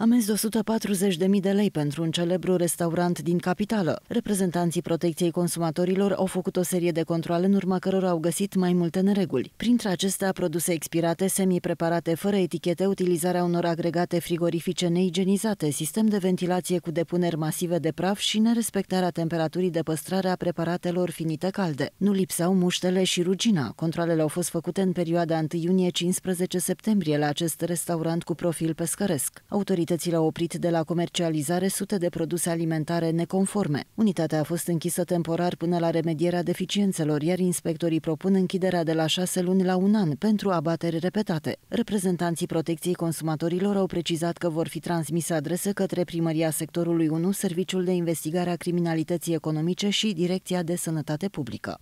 amenzi de 140.000 de lei pentru un celebru restaurant din capitală. Reprezentanții protecției consumatorilor au făcut o serie de controle în urma cărora au găsit mai multe nereguli. Printre acestea, produse expirate, semi-preparate fără etichete, utilizarea unor agregate frigorifice neigenizate, sistem de ventilație cu depuneri masive de praf și nerespectarea temperaturii de păstrare a preparatelor finite calde. Nu lipseau muștele și rugina. Controlele au fost făcute în perioada 1 iunie-15 septembrie la acest restaurant cu profil pescăresc. Autoritățile Autoritățile au oprit de la comercializare sute de produse alimentare neconforme. Unitatea a fost închisă temporar până la remedierea deficiențelor, iar inspectorii propun închiderea de la șase luni la un an pentru abateri repetate. Reprezentanții protecției consumatorilor au precizat că vor fi transmise adrese către Primăria Sectorului 1, Serviciul de Investigare a Criminalității Economice și Direcția de Sănătate Publică.